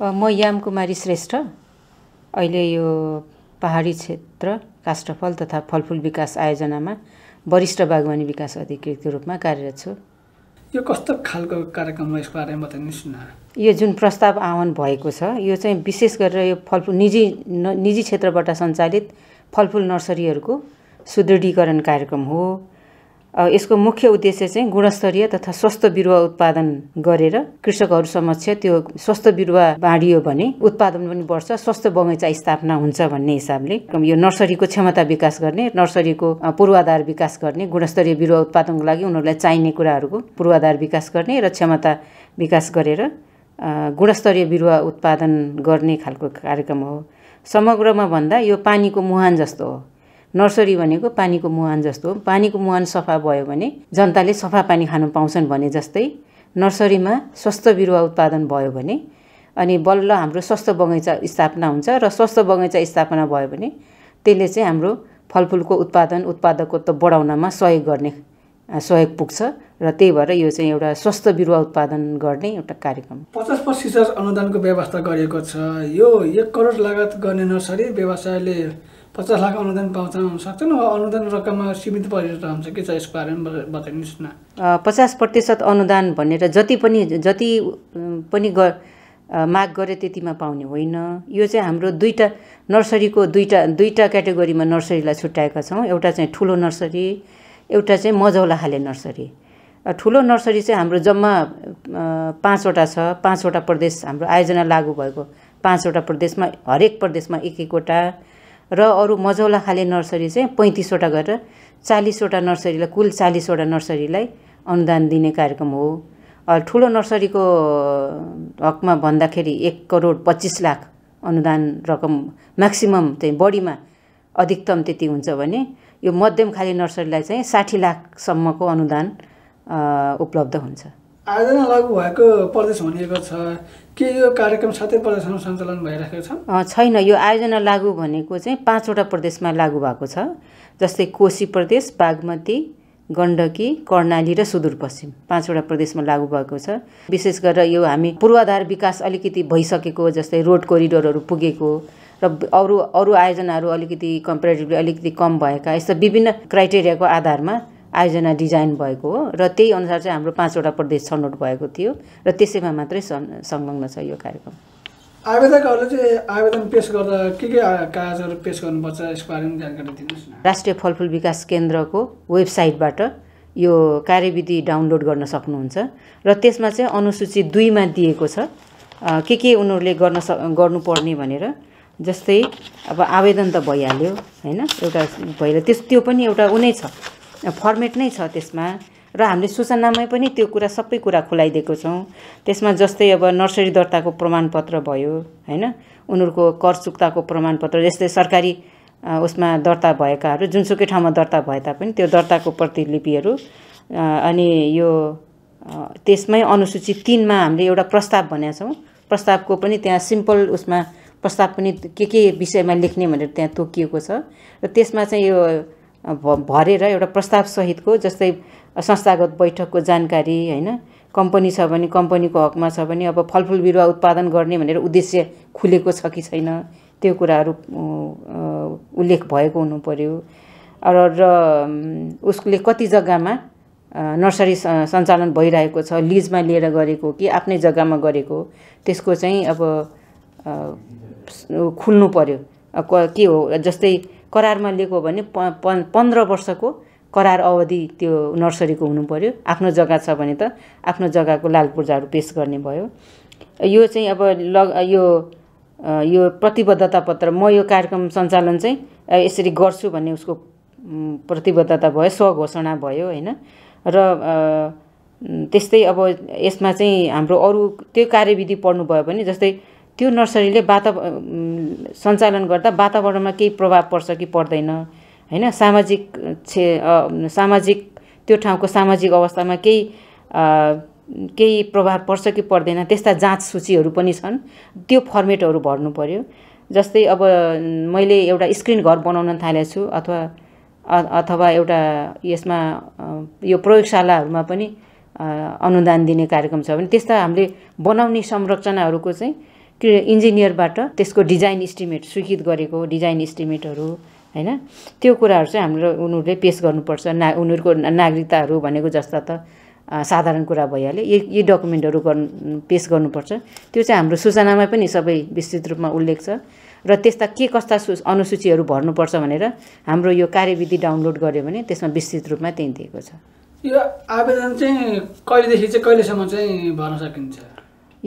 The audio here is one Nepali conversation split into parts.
म याम कुमारी श्रेष्ठ अहिले यो पहाडी क्षेत्र काष्ठफल तथा फलफुल विकास आयोजनामा वरिष्ठ बागवानी विकास अधिकृतको रूपमा कार्यरत छु यो कस्तो खालको कार्यक्रम यसको बारेमा बताइदिनुहोस् न यो जुन प्रस्ताव आह्वान भएको छ यो चाहिँ विशेष गरेर यो फलफुल निजी निजी क्षेत्रबाट सञ्चालित फलफुल नर्सरीहरूको सुदृढीकरण कार्यक्रम हो यसको मुख्य उद्देश्य चाहिँ गुणस्तरीय तथा स्वस्थ बिरुवा उत्पादन गरेर कृषकहरू समक्ष त्यो स्वस्थ बिरुवा बाँडियो भने उत्पादन पनि बढ्छ स्वस्थ बगैँचा स्थापना हुन्छ भन्ने हिसाबले यो नर्सरीको क्षमता विकास गर्ने नर्सरीको पूर्वाधार विकास गर्ने गुणस्तरीय बिरुवा उत्पादनको लागि उनीहरूलाई चाहिने कुराहरूको पूर्वाधार विकास गर्ने र क्षमता विकास गरेर गुणस्तरीय बिरुवा उत्पादन गर्ने खालको कार्यक्रम हो समग्रमा भन्दा यो पानीको मुहान जस्तो हो नर्सरी भनेको पानीको मुहान जस्तो हो पानीको मुहान सफा भयो भने जनताले सफा पानी खानु पाउँछन् भने जस्तै नर्सरीमा स्वस्थ बिरुवा उत्पादन भयो भने अनि बल्ल हाम्रो स्वस्थ बगैँचा स्थापना हुन्छ र स्वस्थ बगैँचा स्थापना भयो भने त्यसले चाहिँ हाम्रो फलफुलको उत्पादन उत्पादकत्व बढाउनमा सहयोग गर्ने सहयोग पुग्छ र त्यही भएर यो चाहिँ एउटा स्वस्थ बिरुवा उत्पादन गर्ने एउटा कार्यक्रम पचास प्रतिशत अनुदानको व्यवस्था गरिएको छ यो एक करोड लागत गर्ने नर्सरी व्यवसायले पचास लाख अनुदान पाउँछ सक्छन् वा अनुदान रकममा सीमित परिरहन्छ के छ यसको बारेमा बताइदिनुहोस् न पचास प्रतिशत अनुदान भनेर जति पनि जति पनि ग माग गरे त्यतिमा पाउने होइन यो चाहिँ हाम्रो दुईवटा नर्सरीको दुईवटा दुईवटा क्याटेगोरीमा नर्सरीलाई छुट्याएका छौँ एउटा चाहिँ ठुलो नर्सरी एउटा चाहिँ मजौला खाले नर्सरी ठुलो नर्सरी चाहिँ हाम्रो जम्मा पाँचवटा छ पाँचवटा प्रदेश हाम्रो आयोजना लागु भएको पाँचवटा प्रदेशमा हरेक प्रदेशमा एक एकवटा र अरू मजौला खाले नर्सरी चाहिँ पैँतिसवटा गरेर चालिसवटा नर्सरीलाई कुल चालिसवटा नर्सरीलाई अनुदान दिने कार्यक्रम हो ठुलो नर्सरीको हकमा भन्दाखेरि एक करोड पच्चिस लाख अनुदान रकम म्याक्सिमम् चाहिँ बढीमा अधिकतम त्यति हुन्छ भने यो मध्यम खाली नर्सरीलाई चाहिँ साठी लाखसम्मको अनुदान उपलब्ध हुन्छ आयोजना लागु भएको प्रदेश भनिएको छ के यो कार्यक्रम सातै प्रदेशमा सञ्चालन भइरहेको छ छैन यो आयोजना लागु भनेको चाहिँ पाँचवटा प्रदेशमा लागु भएको छ जस्तै कोशी प्रदेश बागमती गण्डकी कर्णाली र सुदूरपश्चिम पाँचवटा प्रदेशमा लागू भएको छ विशेष गरेर यो हामी पूर्वाधार विकास अलिकति भइसकेको जस्तै रोड कोरिडोरहरू पुगेको र अरू अरू आयोजनाहरू अलिकति कम्पेरिटिभली अलिकति कम भएका यस्ता विभिन्न क्राइटेरियाको आधारमा आयोजना डिजाइन भएको हो र त्यही अनुसार चाहिँ हाम्रो पाँचवटा प्रदेश छनौट भएको थियो र त्यसैमा मात्रै संलग्न छ यो कार्यक्रम आवेदकहरूले चाहिँ आवेदन पेस गर्दा के के कागजहरू पेस गर्नुपर्छ यसको बारेमा जानकारी न राष्ट्रिय फलफुल विकास केन्द्रको वेबसाइटबाट यो कार्यविधि डाउनलोड गर्न सक्नुहुन्छ र त्यसमा चाहिँ अनुसूची दुईमा दिएको छ के के उनीहरूले गर्न स गर्नुपर्ने भनेर जस्तै अब आवेदन त भइहाल्यो होइन एउटा भइहाल्यो त्यस त्यो पनि एउटा उनै छ फर्मेट नै छ त्यसमा र हामीले सूचनामै पनि त्यो कुरा सबै कुरा खुलाइदिएको छौँ त्यसमा जस्तै अब नर्सरी दर्ताको प्रमाणपत्र भयो होइन उनीहरूको कर चुक्ताको प्रमाणपत्र जस्तै सरकारी उसमा दर्ता भएकाहरू जुनसुकै ठाउँमा दर्ता भए तापनि त्यो दर्ताको प्रतिलिपिहरू अनि यो त्यसमै अनुसूचित तिनमा हामीले एउटा प्रस्ताव भनेका छौँ प्रस्तावको पनि त्यहाँ सिम्पल उसमा प्रस्ताव पनि के के विषयमा लेख्ने भनेर त्यहाँ तोकिएको छ र त्यसमा चाहिँ यो भरेर एउटा प्रस्तावसहितको जस्तै संस्थागत बैठकको जानकारी होइन कम्पनी छ भने कम्पनीको हकमा छ भने अब फलफुल बिरुवा उत्पादन गर्ने भनेर उद्देश्य खुलेको छ कि छैन त्यो कुराहरू उल्लेख भएको हुनु पऱ्यो र उसले कति जग्गामा नर्सरी सञ्चालन भइरहेको छ लिजमा लिएर गरेको कि आफ्नै जग्गामा गरेको त्यसको चाहिँ अब खुल्नु पऱ्यो के हो जस्तै करारमा लिएको हो भने प पन्ध्र वर्षको करार अवधि त्यो नर्सरीको हुनु पऱ्यो आफ्नो जग्गा छ भने त आफ्नो जग्गाको लाल पूर्जाहरू पेस गर्ने भयो यो चाहिँ अब लग यो यो प्रतिबद्धता पत्र म यो कार्यक्रम सञ्चालन चाहिँ यसरी गर्छु भन्ने उसको प्रतिबद्धता भयो स्वघोषणा भयो होइन र त्यस्तै अब यसमा चाहिँ हाम्रो अरू त्यो कार्यविधि पढ्नुभयो भने जस्तै त्यो नर्सरीले वाता सञ्चालन गर्दा वातावरणमा केही प्रभाव पर्छ कि पर्दैन होइन सामाजिक क्षे सामाजिक त्यो ठाउँको सामाजिक अवस्थामा केही केही प्रभाव पर्छ कि पर्दैन त्यस्ता जाँच सूचीहरू पनि छन् त्यो फर्मेटहरू भर्नु पऱ्यो जस्तै अब मैले एउटा स्क्रिन घर बनाउन थालेको छु अथवा अथवा एउटा यसमा यो प्रयोगशालाहरूमा पनि अनुदान दिने कार्यक्रम छ भने त्यस्ता हामीले बनाउने संरचनाहरूको चाहिँ इन्जिनियरबाट त्यसको डिजाइन इस्टिमेट स्वीकृत गरेको डिजाइन इस्टिमेटहरू होइन त्यो कुराहरू चाहिँ हाम्रो उनीहरूले पेस गर्नुपर्छ ना उनीहरूको नागरिकताहरू भनेको जस्ता त साधारण कुरा भइहाल्यो यी यी डकुमेन्टहरू गर्नु पेस गर्नुपर्छ त्यो चाहिँ हाम्रो सूचनामा पनि सबै विस्तृत रूपमा उल्लेख छ र त्यस्ता के कस्ता सु अनुसूचीहरू भर्नुपर्छ भनेर हाम्रो यो कार्यविधि डाउनलोड गऱ्यो भने त्यसमा विस्तृत रूपमा त्यहीँ दिएको छ यो आवेदन चाहिँ कहिलेदेखि चाहिँ कहिलेसम्म चाहिँ भर्न सकिन्छ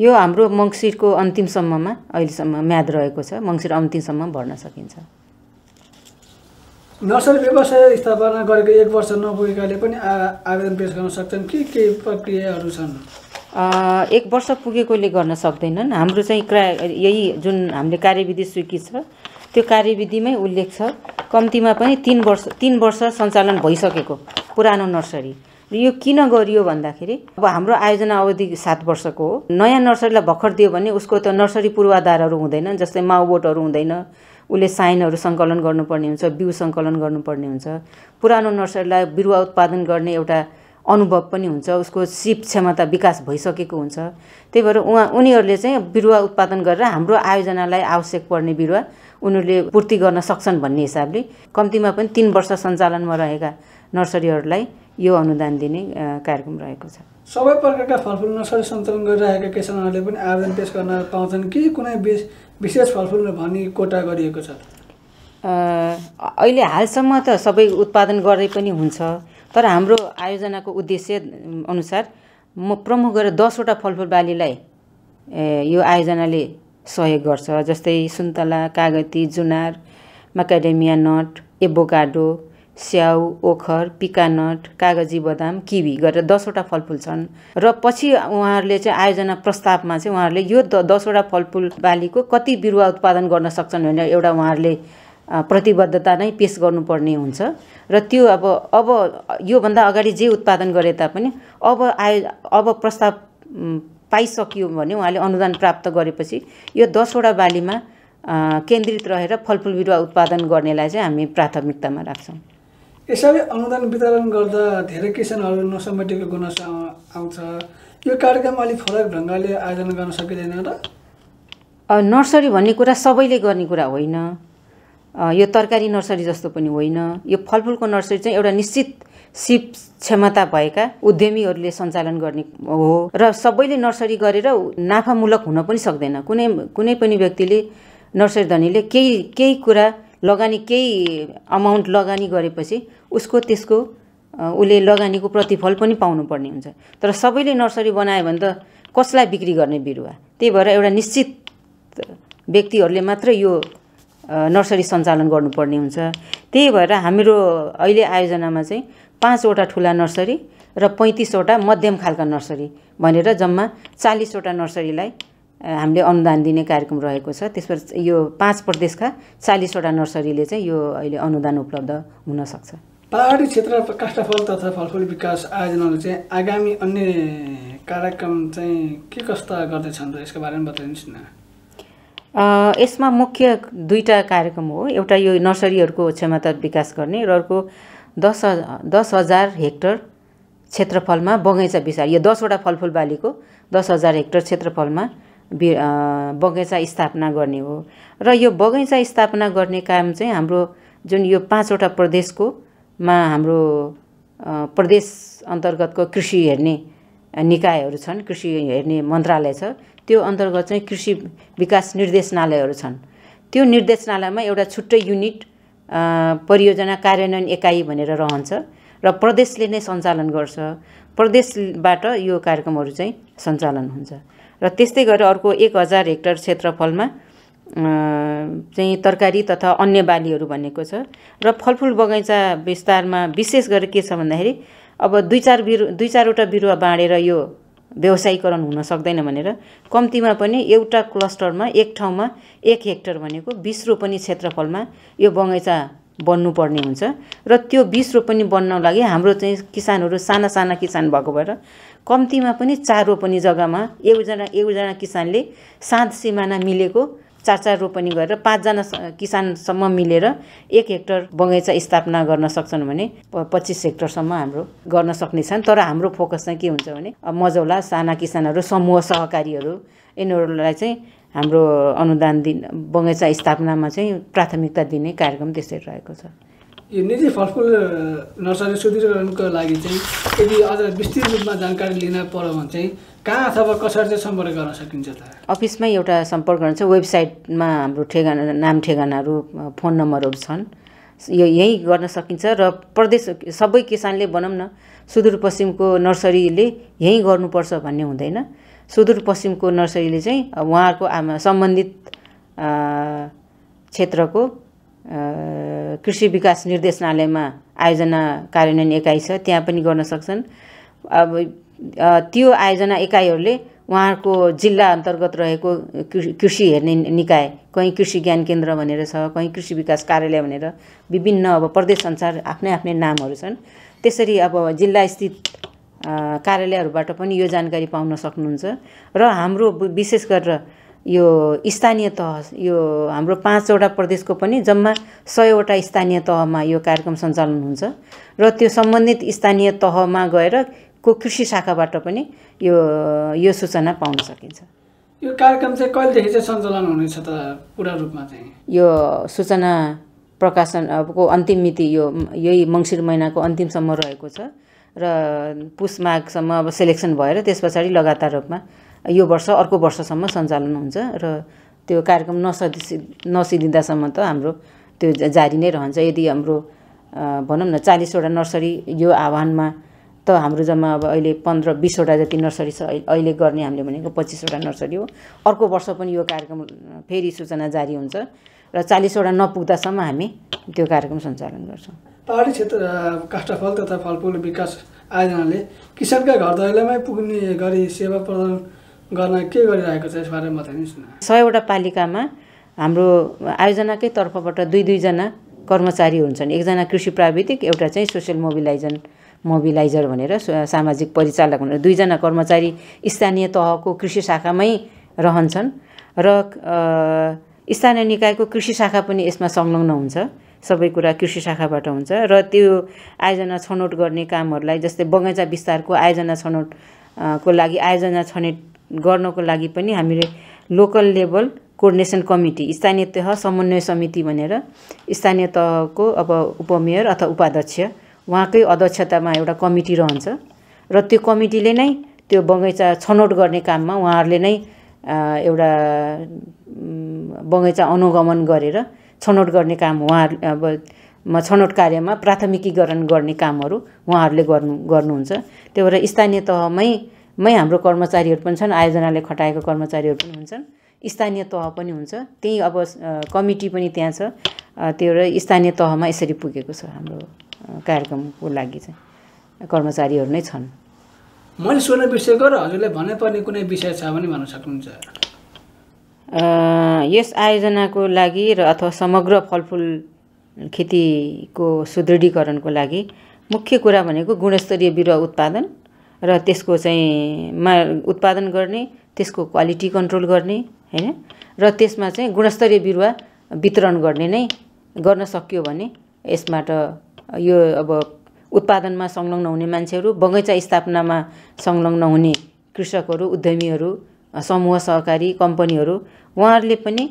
यो हाम्रो मङ्सिरको अन्तिमसम्ममा अहिलेसम्म म्याद रहेको छ मङ्सिर अन्तिमसम्म भर्न सकिन्छ नर्सरी व्यवसाय स्थापना गरेको एक वर्ष नपुगेकाले पनि आवेदन पेस गर्न सक्छन् के के प्रक्रियाहरू छन् एक वर्ष पुगेकोले गर्न सक्दैनन् हाम्रो चाहिँ क्रा यही जुन हामीले कार्यविधि स्वीकृत छ त्यो कार्यविधिमै उल्लेख छ कम्तीमा पनि तिन वर्ष तिन वर्ष सञ्चालन भइसकेको पुरानो नर्सरी यो किन गरियो भन्दाखेरि अब हाम्रो आयोजना अवधि सात वर्षको हो नयाँ नर्सरीलाई भर्खर दियो भने उसको त नर्सरी पूर्वाधारहरू हुँदैनन् जस्तै माउबोटहरू हुँदैन उसले साइनहरू सङ्कलन गर्नुपर्ने हुन्छ बिउ सङ्कलन गर्नुपर्ने हुन्छ पुरानो नर्सरीलाई बिरुवा उत्पादन गर्ने एउटा अनुभव पनि हुन्छ उसको सिप क्षमता विकास भइसकेको हुन्छ त्यही भएर उहाँ उनीहरूले चाहिँ बिरुवा उत्पादन गरेर हाम्रो आयोजनालाई आवश्यक पर्ने बिरुवा उनीहरूले पूर्ति गर्न सक्छन् भन्ने हिसाबले कम्तीमा पनि तिन वर्ष सञ्चालनमा रहेका नर्सरीहरूलाई यो अनुदान दिने कार्यक्रम रहेको छ सबै प्रकारका फलफुल नर्सरी सञ्चालन गरिरहेका किसानहरूले पनि आवेदन पेस गर्न पाउँछन् कि कुनै विशेष फलफुल भनी कोटा गरिएको छ अहिले हालसम्म त सबै उत्पादन गर्दै पनि हुन्छ तर हाम्रो आयोजनाको उद्देश्य अनुसार म प्रमुख गरेर दसवटा फलफुल बालीलाई यो आयोजनाले सहयोग गर्छ जस्तै सुन्तला कागती जुनार मकाडेमिया नट एबोकाडो स्याउ ओखर पिकानट कागजी बदाम किवी गरेर दसवटा फलफुल छन् र पछि उहाँहरूले चाहिँ आयोजना प्रस्तावमा चाहिँ उहाँहरूले यो द दसवटा फलफुल बालीको कति बिरुवा उत्पादन गर्न सक्छन् भनेर एउटा उहाँहरूले प्रतिबद्धता नै पेस गर्नुपर्ने हुन्छ र त्यो अब अब योभन्दा अगाडि जे उत्पादन गरे तापनि अब आयो अब प्रस्ताव पाइसक्यो भने उहाँले अनुदान प्राप्त गरेपछि यो दसवटा बालीमा केन्द्रित रहेर फलफुल बिरुवा उत्पादन गर्नेलाई चाहिँ हामी प्राथमिकतामा राख्छौँ यसरी अनुदान वितरण गर्दा धेरै किसानहरू नसमेटेको गुनासो आउँछ यो कार्यक्रम अलिक फरक ढङ्गले आयोजना गर्न सकिँदैन र नर्सरी भन्ने कुरा सबैले गर्ने कुरा होइन यो तरकारी नर्सरी जस्तो पनि होइन यो फलफुलको नर्सरी चाहिँ एउटा निश्चित सिप क्षमता भएका उद्यमीहरूले सञ्चालन गर्ने हो र सबैले नर्सरी गरेर नाफामूलक हुन पनि सक्दैन कुनै कुनै पनि व्यक्तिले नर्सरी धनीले केही केही कुरा लगानी केही अमाउन्ट लगानी गरेपछि उसको त्यसको उसले लगानीको प्रतिफल पनि पाउनुपर्ने हुन्छ तर सबैले नर्सरी बनायो भने त कसलाई बिक्री गर्ने बिरुवा त्यही भएर एउटा निश्चित व्यक्तिहरूले मात्र यो नर्सरी सञ्चालन गर्नुपर्ने हुन्छ त्यही भएर हाम्रो अहिले आयोजनामा चाहिँ पाँचवटा ठुला नर्सरी र पैँतिसवटा मध्यम खालका नर्सरी भनेर जम्मा चालिसवटा नर्सरीलाई हामीले अनुदान दिने कार्यक्रम रहेको छ त्यसबाट यो पाँच प्रदेशका चालिसवटा नर्सरीले चाहिँ यो अहिले अनुदान उपलब्ध हुनसक्छ पहाडी क्षेत्र काष्ठफल तथा फलफुल विकास आयोजनाले चाहिँ आगामी अन्य कार्यक्रम चाहिँ के कस्ता गर्दैछन् र यसको बारेमा बताइदिनुहोस् न यसमा मुख्य दुईवटा कार्यक्रम हो एउटा यो नर्सरीहरूको क्षमता विकास गर्ने र अर्को दस दस हजार हेक्टर क्षेत्रफलमा बगैँचा विस्तार यो दसवटा फलफुल बालीको दस हजार हेक्टर क्षेत्रफलमा बि बगैँचा स्थापना गर्ने हो र यो बगैँचा स्थापना गर्ने काम चाहिँ हाम्रो जुन यो पाँचवटा प्रदेशको मा हाम्रो प्रदेश अन्तर्गतको कृषि हेर्ने निकायहरू छन् कृषि हेर्ने मन्त्रालय छ त्यो अन्तर्गत चाहिँ कृषि विकास निर्देशनालयहरू छन् त्यो निर्देशनालयमा एउटा छुट्टै युनिट परियोजना कार्यान्वयन एकाइ भनेर रहन्छ र प्रदेशले नै सञ्चालन गर्छ प्रदेशबाट यो कार्यक्रमहरू चाहिँ सञ्चालन हुन्छ र त्यस्तै गरेर अर्को एक हजार हेक्टर क्षेत्रफलमा चाहिँ तरकारी तथा अन्य बालीहरू भनेको छ र फलफुल बगैँचा विस्तारमा विशेष गरेर के छ भन्दाखेरि अब दुई चार बिरु दुई चारवटा बिरुवा बाँडेर यो व्यवसायीकरण हुन सक्दैन भनेर कम्तीमा पनि एउटा क्लस्टरमा एक ठाउँमा एक हेक्टर भनेको बिस रोपनी क्षेत्रफलमा यो बगैँचा बन्नुपर्ने हुन्छ र त्यो बिस रोपनी बन्नको लागि हाम्रो चाहिँ किसानहरू साना साना किसान भएको भएर कम्तीमा पनि चार रोपनी जग्गामा एकजना एकजना किसानले सात सिमाना मिलेको चार चार रोपनी गरेर पाँचजना किसानसम्म मिलेर एक हेक्टर बगैँचा स्थापना गर्न सक्छन् भने पच्चिस हेक्टरसम्म हाम्रो गर्न सक्नेछन् तर हाम्रो फोकस चाहिँ के हुन्छ भने मजौला साना किसानहरू समूह सहकारीहरू यिनीहरूलाई चाहिँ हाम्रो अनुदान दिन बगैँचा स्थापनामा चाहिँ प्राथमिकता दिने कार्यक्रम त्यसरी रहेको छ यो निजी फलफुल नर्सरी सुदृढीकरणको लागि चाहिँ यदि अझ विस्तृत रूपमा जानकारी लिन पर्यो भने चाहिँ कहाँ अथवा कसरी चाहिँ सम्पर्क गर्न सकिन्छ त अफिसमै एउटा सम्पर्क चाहिँ वेबसाइटमा हाम्रो ठेगाना नाम ठेगानाहरू फोन नम्बरहरू छन् यो यहीँ गर्न सकिन्छ र प्रदेश सबै किसानले भनौँ न सुदूरपश्चिमको नर्सरीले यहीँ गर्नुपर्छ भन्ने हुँदैन सुदूरपश्चिमको नर्सरीले चाहिँ उहाँहरूको आमा सम्बन्धित क्षेत्रको कृषि विकास निर्देशनालयमा आयोजना कार्यान्वयन एकाइ छ त्यहाँ पनि गर्न सक्छन् अब त्यो आयोजना एकाइहरूले उहाँहरूको जिल्ला अन्तर्गत रहेको कृषि हेर्ने निकाय कहीँ कृषि ज्ञान केन्द्र भनेर छ कहीँ कृषि विकास कार्यालय भनेर विभिन्न अब प्रदेश अनुसार आफ्नै आफ्नै नामहरू छन् त्यसरी अब जिल्ला स्थित कार्यालयहरूबाट पनि यो जानकारी पाउन सक्नुहुन्छ र हाम्रो विशेष गरेर यो स्थानीय तह यो हाम्रो पाँचवटा प्रदेशको पनि जम्मा सयवटा स्थानीय तहमा यो कार्यक्रम सञ्चालन हुन्छ र त्यो सम्बन्धित स्थानीय तहमा गएर को कृषि शाखाबाट पनि यो यो सूचना पाउन सकिन्छ यो कार्यक्रम चाहिँ कहिलेदेखि चाहिँ सञ्चालन हुनेछ त पुरा रूपमा चाहिँ यो सूचना प्रकाशन को अन्तिम मिति यो यही मङ्सिर महिनाको अन्तिमसम्म रहेको छ र पुस माघसम्म अब सेलेक्सन भएर त्यस पछाडि लगातार रूपमा यो वर्ष अर्को वर्षसम्म सञ्चालन हुन्छ र त्यो कार्यक्रम नसदि नसिदिँदासम्म त हाम्रो त्यो जारी नै रहन्छ यदि हाम्रो भनौँ न चालिसवटा नर्सरी यो आह्वानमा त हाम्रो जम्मा अब अहिले पन्ध्र बिसवटा जति नर्सरी छ अहिले गर्ने हामीले भनेको पच्चिसवटा नर्सरी हो अर्को वर्ष पनि यो कार्यक्रम फेरि सूचना जारी हुन्छ र चालिसवटा नपुग्दासम्म हामी त्यो कार्यक्रम सञ्चालन गर्छौँ पहाडी क्षेत्र काष्ठफल तथा फलफुल विकास आयोजनाले किसानका घर दैलोमै पुग्ने गरी सेवा प्रदान गर्न के गरिरहेको छ यसबारे बताइदिनुहोस् सयवटा पालिकामा हाम्रो आयोजनाकै तर्फबाट दुई दुईजना कर्मचारी हुन्छन् एकजना कृषि प्राविधिक एउटा चाहिँ सोसियल मोबिलाइजन मोबिलाइजर भनेर सामाजिक परिचालक भनेर दुईजना कर्मचारी स्थानीय तहको कृषि शाखामै रहन्छन् र स्थानीय निकायको कृषि शाखा पनि यसमा संलग्न हुन्छ सबै कुरा कृषि शाखाबाट हुन्छ र त्यो आयोजना छनौट गर्ने कामहरूलाई जस्तै बगैँचा विस्तारको आयोजना छनौट को लागि आयोजना छनौट गर्नको लागि पनि हामीले लोकल लेभल कोर्डिनेसन कमिटी स्थानीय तह समन्वय समिति भनेर स्थानीय तहको अब उपमेयर अथवा उपाध्यक्ष उहाँकै अध्यक्षतामा एउटा कमिटी रहन्छ र त्यो कमिटीले नै त्यो बगैँचा छनौट गर्ने काममा उहाँहरूले नै एउटा बगैँचा अनुगमन गरेर छनौट गर्ने काम उहाँहरू अब छनौट कार्यमा प्राथमिकीकरण गर्ने कामहरू उहाँहरूले गर्नु गर्नुहुन्छ त्यही भएर स्थानीय तहमै मै हाम्रो कर्मचारीहरू पनि छन् आयोजनाले खटाएको कर्मचारीहरू पनि हुन्छन् स्थानीय तह पनि हुन्छ त्यही अब कमिटी पनि त्यहाँ छ त्यो र स्थानीय तहमा यसरी पुगेको छ हाम्रो कार्यक्रमको लागि चाहिँ कर्मचारीहरू नै छन् मैले सोध्न बिर्सेको र हजुरले भन्नुपर्ने कुनै विषय छ भने भन्न सक्नुहुन्छ यस आयोजनाको लागि र अथवा समग्र फलफुल खेतीको सुदृढीकरणको लागि मुख्य कुरा भनेको गुणस्तरीय बिरुवा उत्पादन र त्यसको चाहिँ मा उत्पादन गर्ने त्यसको क्वालिटी कन्ट्रोल गर्ने होइन र त्यसमा चाहिँ गुणस्तरीय बिरुवा वितरण गर्ने नै गर्न सकियो भने यसबाट यो अब उत्पादनमा संलग्न हुने मान्छेहरू बगैँचा स्थापनामा संलग्न हुने कृषकहरू उद्यमीहरू समूह सहकारी कम्पनीहरू उहाँहरूले पनि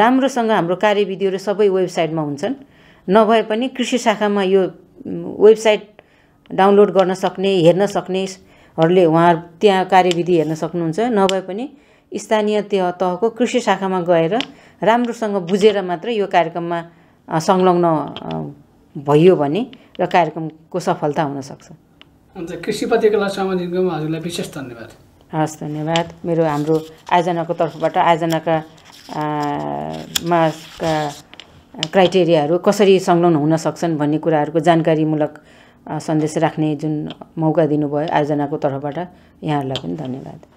राम्रोसँग हाम्रो कार्यविधिहरू सबै वेबसाइटमा हुन्छन् नभए पनि कृषि शाखामा यो वेबसाइट डाउनलोड गर्न सक्ने हेर्न सक्नेहरूले उहाँ त्यहाँ कार्यविधि हेर्न सक्नुहुन्छ नभए पनि स्थानीय त्यो तहको कृषि शाखामा गएर राम्रोसँग बुझेर मात्र यो कार्यक्रममा संलग्न भइयो भने र कार्यक्रमको सफलता हुनसक्छ अन्त कृषि पत्रिकालाई सम्बन्धित हजुरलाई विशेष धन्यवाद हस् धन्यवाद मेरो हाम्रो आयोजनाको तर्फबाट आयोजनाका मासका क्राइटेरियाहरू कसरी संलग्न हुन सक्छन् भन्ने कुराहरूको जानकारीमूलक सन्देश राख्ने जुन मौका दिनुभयो आयोजनाको तर्फबाट यहाँहरूलाई पनि धन्यवाद